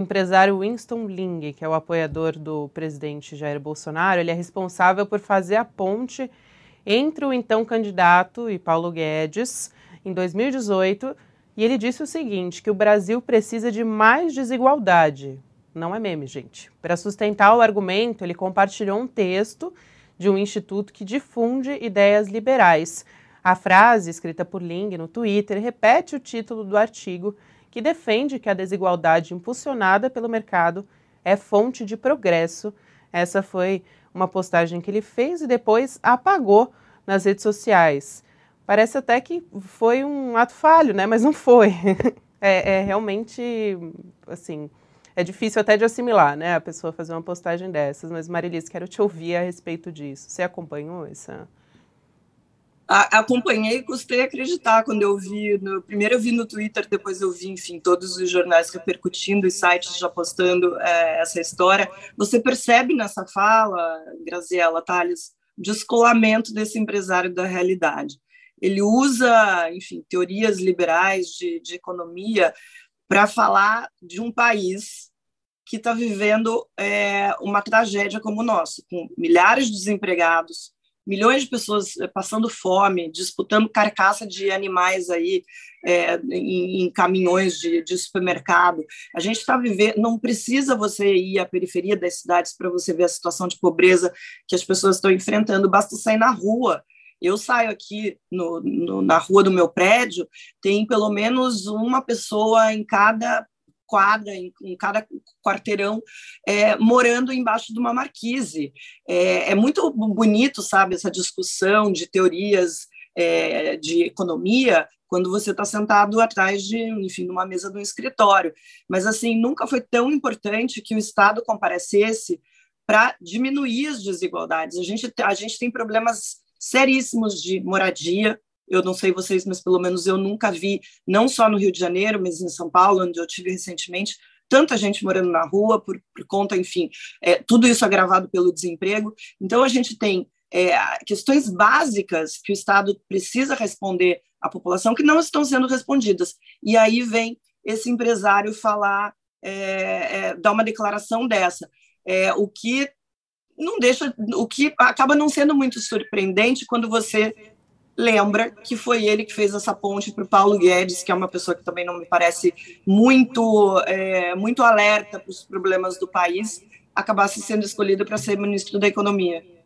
empresário Winston Ling, que é o apoiador do presidente Jair Bolsonaro, ele é responsável por fazer a ponte entre o então candidato e Paulo Guedes em 2018, e ele disse o seguinte, que o Brasil precisa de mais desigualdade. Não é meme, gente. Para sustentar o argumento, ele compartilhou um texto de um instituto que difunde ideias liberais. A frase, escrita por Ling no Twitter, repete o título do artigo que defende que a desigualdade impulsionada pelo mercado é fonte de progresso. Essa foi uma postagem que ele fez e depois apagou nas redes sociais. Parece até que foi um ato falho, né? Mas não foi. é, é realmente, assim, é difícil até de assimilar, né? A pessoa fazer uma postagem dessas. Mas Marilis, quero te ouvir a respeito disso. Você acompanhou essa, acompanhei e custei acreditar quando eu vi. No, primeiro eu vi no Twitter, depois eu vi, enfim, todos os jornais repercutindo e sites já postando é, essa história. Você percebe nessa fala, Graziela Thales, descolamento desse empresário da realidade. Ele usa, enfim, teorias liberais de, de economia para falar de um país que está vivendo é, uma tragédia como o nosso, com milhares de desempregados, milhões de pessoas eh, passando fome, disputando carcaça de animais aí é, em, em, caminhões de, de, supermercado. A gente está vivendo, não precisa você ir à periferia das cidades para você ver a situação de pobreza que as pessoas estão enfrentando, basta sair na rua. Eu saio aqui no, no, na rua do meu prédio, tem pelo menos uma pessoa em cada quadra, em, em cada quarteirão, é, morando embaixo de uma marquise. É, é muito bonito, sabe, essa discussão de teorias é, de economia quando você está sentado atrás de, enfim, numa mesa de um escritório. Mas, assim, nunca foi tão importante que o Estado comparecesse para diminuir as desigualdades. A gente, a gente tem problemas seríssimos de moradia, eu não sei vocês, mas pelo menos eu nunca vi, não só no Rio de Janeiro, mas em São Paulo, onde eu tive recentemente, tanta gente morando na rua por, por conta, enfim, é, tudo isso agravado pelo desemprego. Então, a gente tem é, questões básicas que o Estado precisa responder à população que não estão sendo respondidas. E aí vem esse empresário falar, é, é dar uma declaração dessa. É, o que não deixa, o que acaba não sendo muito surpreendente quando você lembra que foi ele que fez essa ponte para o Paulo Guedes, que é uma pessoa que também não me parece muito, é, muito alerta para os problemas do país, acabasse sendo escolhido para ser ministro da Economia.